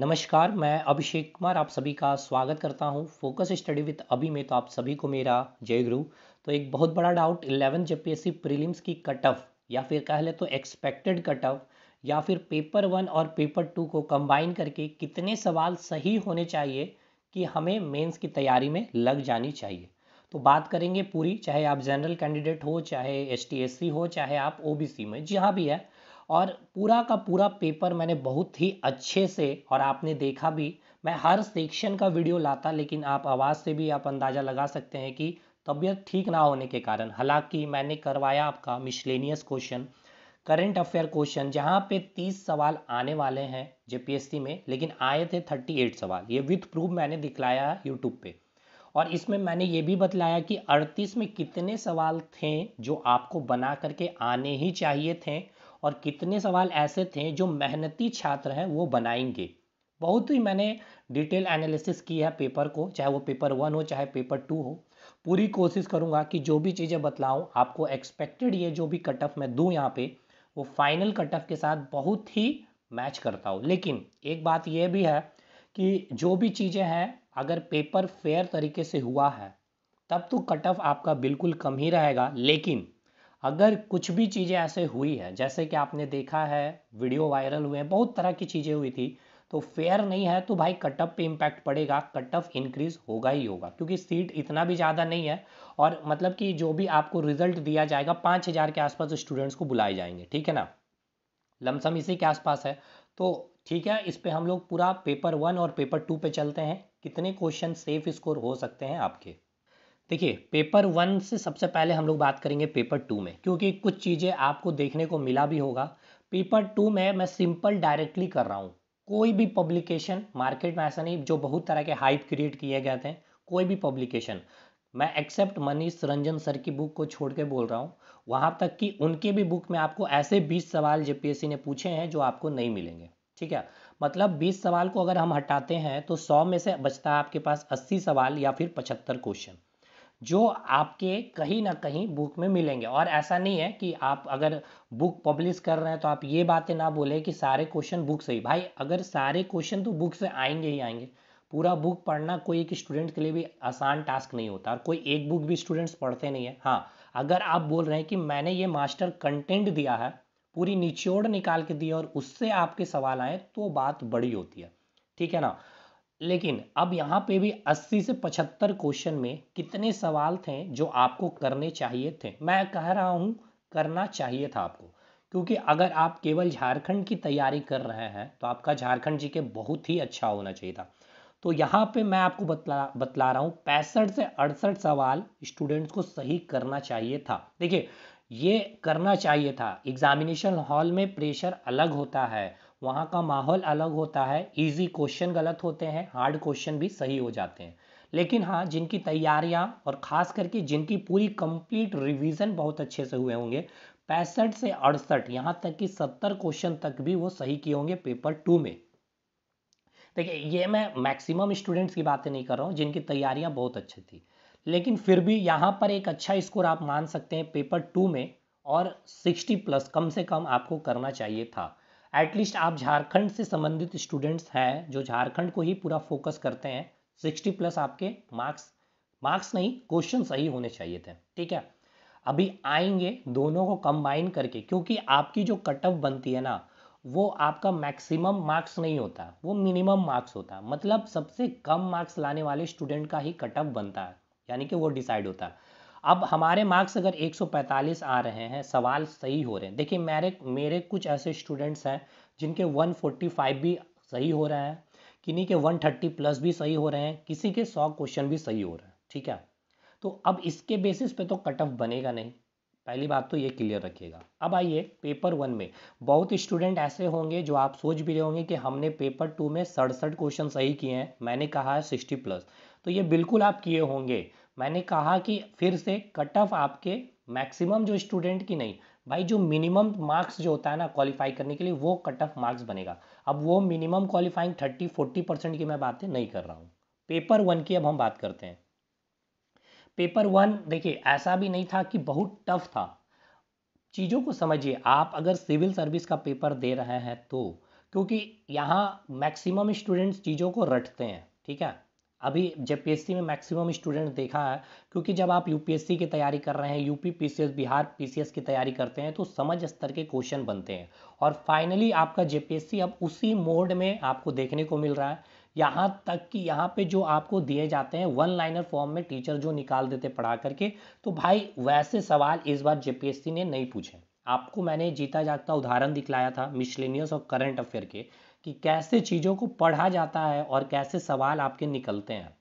नमस्कार मैं अभिषेक कुमार आप सभी का स्वागत करता हूं फोकस स्टडी विद अभी में तो आप सभी को मेरा जय गुरु तो एक बहुत बड़ा डाउट इलेवन सी प्रिलिम्स की कट ऑफ या फिर कह ले तो एक्सपेक्टेड कट ऑफ या फिर पेपर वन और पेपर टू को कंबाइन करके कितने सवाल सही होने चाहिए कि हमें मेंस की तैयारी में लग जानी चाहिए तो बात करेंगे पूरी चाहे आप जनरल कैंडिडेट हो चाहे एस हो चाहे आप ओ में जहाँ भी है और पूरा का पूरा पेपर मैंने बहुत ही अच्छे से और आपने देखा भी मैं हर सेक्शन का वीडियो लाता लेकिन आप आवाज़ से भी आप अंदाज़ा लगा सकते हैं कि तबीयत ठीक ना होने के कारण हालांकि मैंने करवाया आपका miscellaneous question current affair question जहाँ पे तीस सवाल आने वाले हैं जे में लेकिन आए थे थर्टी एट सवाल ये विथ प्रूफ मैंने दिखलाया है यूट्यूब पे और इसमें मैंने ये भी बतलाया कि अड़तीस में कितने सवाल थे जो आपको बना करके आने ही चाहिए थे और कितने सवाल ऐसे थे जो मेहनती छात्र हैं वो बनाएंगे बहुत ही मैंने डिटेल एनालिसिस की है पेपर को चाहे वो पेपर वन हो चाहे पेपर टू हो पूरी कोशिश करूँगा कि जो भी चीज़ें बतलाऊँ आपको एक्सपेक्टेड ये जो भी कट ऑफ मैं दूँ यहाँ पे वो फाइनल कट ऑफ के साथ बहुत ही मैच करता हो लेकिन एक बात यह भी है कि जो भी चीज़ें हैं अगर पेपर फेयर तरीके से हुआ है तब तो कट ऑफ आपका बिल्कुल कम ही रहेगा लेकिन अगर कुछ भी चीज़ें ऐसे हुई है जैसे कि आपने देखा है वीडियो वायरल हुए हैं बहुत तरह की चीज़ें हुई थी तो फेयर नहीं है तो भाई कट ऑफ पे इम्पैक्ट पड़ेगा कट ऑफ इंक्रीज होगा ही होगा क्योंकि सीट इतना भी ज़्यादा नहीं है और मतलब कि जो भी आपको रिजल्ट दिया जाएगा पाँच हज़ार के आसपास स्टूडेंट्स को बुलाए जाएंगे ठीक है ना लमसम इसी के आसपास है तो ठीक है इस पर हम लोग पूरा पेपर वन और पेपर टू पे चलते हैं कितने क्वेश्चन सेफ स्कोर हो सकते हैं आपके देखिए पेपर वन से सबसे पहले हम लोग बात करेंगे पेपर टू में क्योंकि कुछ चीज़ें आपको देखने को मिला भी होगा पेपर टू में मैं सिंपल डायरेक्टली कर रहा हूँ कोई भी पब्लिकेशन मार्केट में ऐसा नहीं जो बहुत तरह के हाइप क्रिएट किए गए थे कोई भी पब्लिकेशन मैं एक्सेप्ट मनीष रंजन सर की बुक को छोड़ के बोल रहा हूँ वहाँ तक कि उनके भी बुक में आपको ऐसे 20 सवाल जेपीएससी ने पूछे हैं जो आपको नहीं मिलेंगे ठीक है मतलब 20 सवाल को अगर हम हटाते हैं तो 100 में से बचता है आपके पास 80 सवाल या फिर 75 क्वेश्चन जो आपके कहीं ना कहीं बुक में मिलेंगे और ऐसा नहीं है कि आप अगर बुक पब्लिश कर रहे हैं तो आप ये बातें ना बोले कि सारे क्वेश्चन बुक से ही भाई अगर सारे क्वेश्चन तो बुक से आएंगे ही आएंगे पूरा बुक पढ़ना कोई एक स्टूडेंट के लिए भी आसान टास्क नहीं होता और कोई एक बुक भी स्टूडेंट्स पढ़ते नहीं है हाँ अगर आप बोल रहे हैं कि मैंने ये मास्टर कंटेंट दिया है पूरी निचोड़ निकाल के दी और उससे आपके सवाल आए तो बात बड़ी होती है ठीक है ना लेकिन अब यहाँ पे भी 80 से 75 क्वेश्चन में कितने सवाल थे जो आपको करने चाहिए थे मैं कह रहा हूँ करना चाहिए था आपको क्योंकि अगर आप केवल झारखंड की तैयारी कर रहे हैं तो आपका झारखंड जी के बहुत ही अच्छा होना चाहिए था तो यहाँ पे मैं आपको बतला बतला रहा हूँ पैंसठ से अड़सठ सवाल स्टूडेंट्स को सही करना चाहिए था देखिए ये करना चाहिए था एग्जामिनेशन हॉल में प्रेशर अलग होता है वहाँ का माहौल अलग होता है इजी क्वेश्चन गलत होते हैं हार्ड क्वेश्चन भी सही हो जाते हैं लेकिन हाँ जिनकी तैयारियाँ और ख़ास करके जिनकी पूरी कंप्लीट रिवीजन बहुत अच्छे से हुए होंगे पैंसठ से अड़सठ यहाँ तक कि सत्तर क्वेश्चन तक भी वो सही किए होंगे पेपर टू में देखिए ये मैं मैक्सिमम स्टूडेंट्स की बातें नहीं कर रहा हूँ जिनकी तैयारियाँ बहुत अच्छी थी लेकिन फिर भी यहाँ पर एक अच्छा स्कोर आप मान सकते हैं पेपर टू में और 60 प्लस कम से कम आपको करना चाहिए था एटलीस्ट आप झारखंड से संबंधित स्टूडेंट्स हैं जो झारखंड को ही पूरा फोकस करते हैं सिक्सटी प्लस आपके मार्क्स मार्क्स नहीं क्वेश्चन सही होने चाहिए थे ठीक है अभी आएंगे दोनों को कंबाइन करके क्योंकि आपकी जो कट ऑफ बनती है ना वो आपका मैक्सिमम मार्क्स नहीं होता वो मिनिमम मार्क्स होता मतलब सबसे कम मार्क्स लाने वाले स्टूडेंट का ही कट ऑफ बनता है यानी कि वो डिसाइड होता है अब हमारे मार्क्स अगर 145 आ रहे हैं सवाल सही हो रहे हैं देखिए मेरे मेरे कुछ ऐसे स्टूडेंट्स हैं जिनके 145 भी सही हो रहे हैं किन्हीं के 130 प्लस भी सही हो रहे हैं किसी के 100 क्वेश्चन भी सही हो रहे हैं ठीक है तो अब इसके बेसिस पे तो कट ऑफ बनेगा नहीं पहली बात तो ये क्लियर रखिएगा अब आइए पेपर वन में बहुत स्टूडेंट ऐसे होंगे जो आप सोच भी रहे होंगे कि हमने पेपर टू में सड़सठ क्वेश्चन सही किए हैं मैंने कहा है सिक्सटी प्लस तो ये बिल्कुल आप किए होंगे मैंने कहा कि फिर से कट ऑफ आपके मैक्सिमम जो स्टूडेंट की नहीं भाई जो मिनिमम मार्क्स जो होता है ना क्वालिफाई करने के लिए वो कट ऑफ मार्क्स बनेगा अब वो minimum qualifying thirty forty percent की मैं बातें नहीं कर रहा हूँ पेपर वन की अब हम बात करते हैं पेपर वन देखिए ऐसा भी नहीं था कि बहुत टफ था चीज़ों को समझिए आप अगर सिविल सर्विस का पेपर दे रहे हैं तो क्योंकि यहाँ मैक्सिमम स्टूडेंट्स चीज़ों को रटते हैं ठीक है अभी जेपीएससी में मैक्सिमम स्टूडेंट देखा है क्योंकि जब आप यूपीएससी की तैयारी कर रहे हैं यूपी पीसीएस बिहार पीसीएस की तैयारी करते हैं तो समझ स्तर के क्वेश्चन बनते हैं और फाइनली आपका जेपीएससी अब उसी मोड में आपको देखने को मिल रहा है यहाँ तक कि यहाँ पे जो आपको दिए जाते हैं वन लाइनर फॉर्म में टीचर जो निकाल देते पढ़ा करके तो भाई वैसे सवाल इस बार जेपीएससी ने नहीं पूछे आपको मैंने जीता जागता उदाहरण दिखलाया था मिशलिनियस और करंट अफेयर के कि कैसे चीज़ों को पढ़ा जाता है और कैसे सवाल आपके निकलते हैं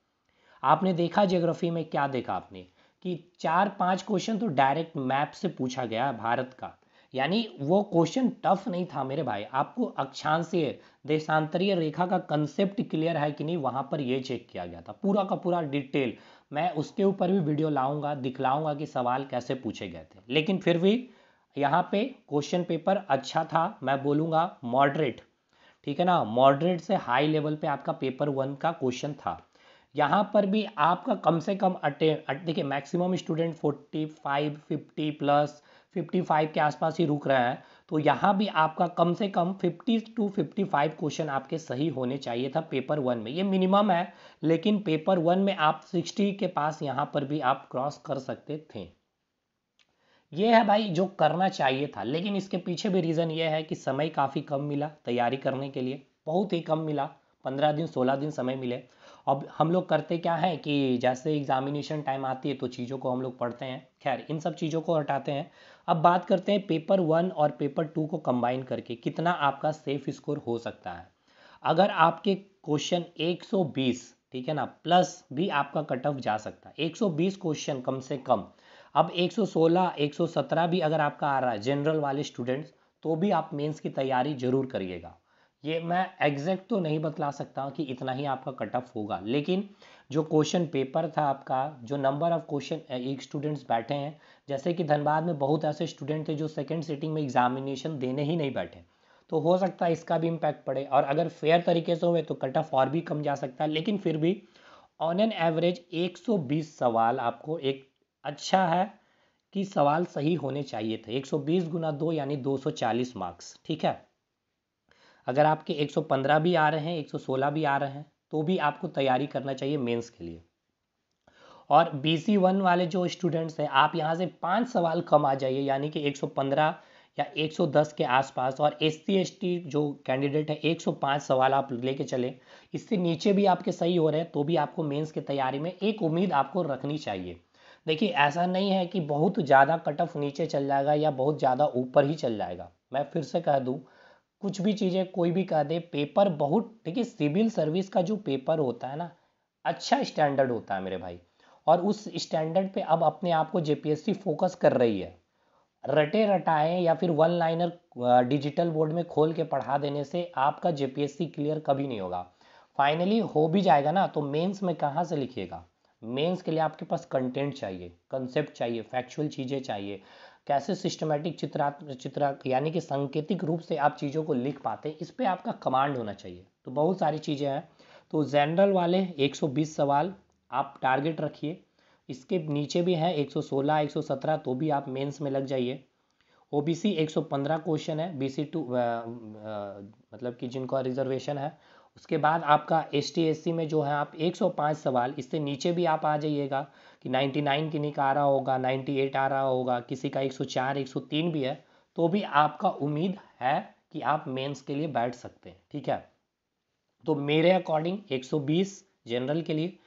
आपने देखा जियोग्राफी में क्या देखा आपने कि चार पांच क्वेश्चन तो डायरेक्ट मैप से पूछा गया है भारत का यानी वो क्वेश्चन टफ नहीं था मेरे भाई आपको अक्षांशीय देशांतरीय रेखा का कंसेप्ट क्लियर है कि नहीं वहां पर ये चेक किया गया था पूरा का पूरा डिटेल मैं उसके ऊपर भी वीडियो लाऊंगा दिखलाऊंगा कि सवाल कैसे पूछे गए थे लेकिन फिर भी यहाँ पे क्वेश्चन पेपर अच्छा था मैं बोलूँगा मॉडरेट ठीक है ना मॉडरेट से हाई लेवल पे आपका पेपर वन का क्वेश्चन था यहाँ पर भी आपका कम से कम अटे देखिए मैक्सिमम स्टूडेंट 45 50 प्लस 55 के आसपास ही रुक रहा है तो यहाँ भी आपका कम से कम 50 टू 55 क्वेश्चन आपके सही होने चाहिए था पेपर वन में ये मिनिमम है लेकिन पेपर वन में आप 60 के पास यहाँ पर भी आप क्रॉस कर सकते थे ये है भाई जो करना चाहिए था लेकिन इसके पीछे भी रीज़न ये है कि समय काफ़ी कम मिला तैयारी करने के लिए बहुत ही कम मिला पंद्रह दिन सोलह दिन समय मिले अब हम लोग करते क्या है कि जैसे एग्जामिनेशन टाइम आती है तो चीज़ों को हम लोग पढ़ते हैं खैर इन सब चीज़ों को हटाते हैं अब बात करते हैं पेपर वन और पेपर टू को कंबाइन करके कितना आपका सेफ स्कोर हो सकता है अगर आपके क्वेश्चन 120 ठीक है ना प्लस भी आपका कट ऑफ जा सकता है 120 क्वेश्चन कम से कम अब 116 117 भी अगर आपका आ रहा है जनरल वाले स्टूडेंट्स तो भी आप मेंस की तैयारी जरूर करिएगा ये मैं एग्जैक्ट तो नहीं बतला सकता कि इतना ही आपका कट ऑफ होगा लेकिन जो क्वेश्चन पेपर था आपका जो नंबर ऑफ क्वेश्चन एक स्टूडेंट्स बैठे हैं जैसे कि धनबाद में बहुत ऐसे स्टूडेंट थे जो सेकेंड सीटिंग में एग्जामिनेशन देने ही नहीं बैठे तो हो सकता है इसका भी इम्पैक्ट पड़े और अगर फेयर तरीके से हुए तो कट ऑफ और भी कम जा सकता है लेकिन फिर भी ऑन एन एवरेज 120 सवाल आपको एक अच्छा है कि सवाल सही होने चाहिए थे 120 गुना दो यानी 240 मार्क्स ठीक है अगर आपके 115 भी आ रहे हैं 116 भी आ रहे हैं तो भी आपको तैयारी करना चाहिए मेंस के लिए और बी सी वन वाले जो स्टूडेंट्स हैं आप यहाँ से पांच सवाल कम आ जाइए यानी कि 115 या 110 के आसपास और एस सी एस टी जो कैंडिडेट है 105 सवाल आप लेके चले इससे नीचे भी आपके सही हो रहे हैं तो भी आपको मेंस की तैयारी में एक उम्मीद आपको रखनी चाहिए देखिए ऐसा नहीं है कि बहुत ज़्यादा कट ऑफ नीचे चल जाएगा या बहुत ज़्यादा ऊपर ही चल जाएगा मैं फिर से कह दूँ कुछ भी चीज़ें कोई भी कह दे पेपर बहुत देखिए सिविल सर्विस का जो पेपर होता है ना अच्छा स्टैंडर्ड होता है मेरे भाई और उस स्टैंडर्ड पे अब अपने आप को जे फोकस कर रही है रटे रटाए या फिर वन लाइनर डिजिटल बोर्ड में खोल के पढ़ा देने से आपका जे क्लियर कभी नहीं होगा फाइनली हो भी जाएगा ना तो मेंस में कहाँ से लिखिएगा मेंस के लिए आपके पास कंटेंट चाहिए कंसेप्ट चाहिए फैक्चुअल चीज़ें चाहिए कैसे सिस्टमेटिक चित्रा चित्रा यानी कि सांकेतिक रूप से आप चीज़ों को लिख पाते हैं इस पर आपका कमांड होना चाहिए तो बहुत सारी चीज़ें हैं तो जनरल वाले 120 सवाल आप टारगेट रखिए इसके नीचे भी हैं 116 117 तो भी आप मेंस में लग जाइए ओबीसी 115 क्वेश्चन है बीसी टू मतलब कि जिनका रिजर्वेशन है उसके बाद आपका एस टी में जो है आप 105 सवाल इससे नीचे भी आप आ जाइएगा कि 99 की का आ रहा होगा 98 आ रहा होगा किसी का 104 103 भी है तो भी आपका उम्मीद है कि आप मेंस के लिए बैठ सकते हैं ठीक है तो मेरे अकॉर्डिंग 120 जनरल के लिए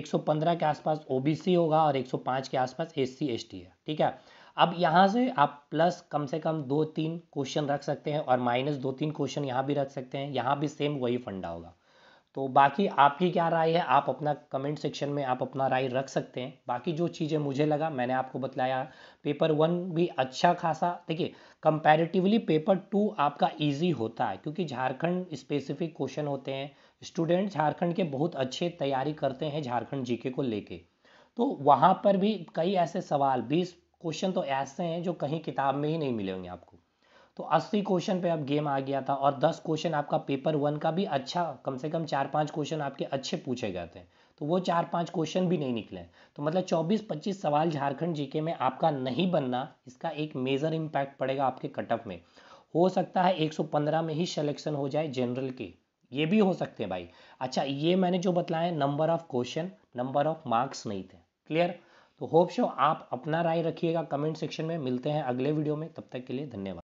115 के आसपास ओबीसी होगा और 105 के आसपास एस सी है ठीक है अब यहाँ से आप प्लस कम से कम दो तीन क्वेश्चन रख सकते हैं और माइनस दो तीन क्वेश्चन यहाँ भी रख सकते हैं यहाँ भी सेम वही फंडा होगा तो बाकी आपकी क्या राय है आप अपना कमेंट सेक्शन में आप अपना राय रख सकते हैं बाकी जो चीज़ें मुझे लगा मैंने आपको बताया पेपर वन भी अच्छा खासा देखिए कंपैरेटिवली पेपर टू आपका इजी होता है क्योंकि झारखंड स्पेसिफिक क्वेश्चन होते हैं स्टूडेंट झारखंड के बहुत अच्छे तैयारी करते हैं झारखंड जी को लेके तो वहाँ पर भी कई ऐसे सवाल बीस क्वेश्चन तो ऐसे हैं जो कहीं किताब में ही नहीं मिलेंगे आपको तो 80 क्वेश्चन पे आप गेम आ गया था और 10 क्वेश्चन आपका पेपर वन का भी अच्छा कम से कम चार पांच क्वेश्चन आपके अच्छे पूछे गए थे तो वो चार पांच क्वेश्चन भी नहीं निकले तो मतलब 24-25 सवाल झारखंड जीके में आपका नहीं बनना इसका एक मेजर इम्पैक्ट पड़ेगा आपके कटअप में हो सकता है 115 में ही सिलेक्शन हो जाए जनरल के ये भी हो सकते हैं भाई अच्छा ये मैंने जो बतलाया number of question number of marks नहीं थे क्लियर तो होप शो आप अपना राय रखिएगा कमेंट सेक्शन में मिलते हैं अगले वीडियो में तब तक के लिए धन्यवाद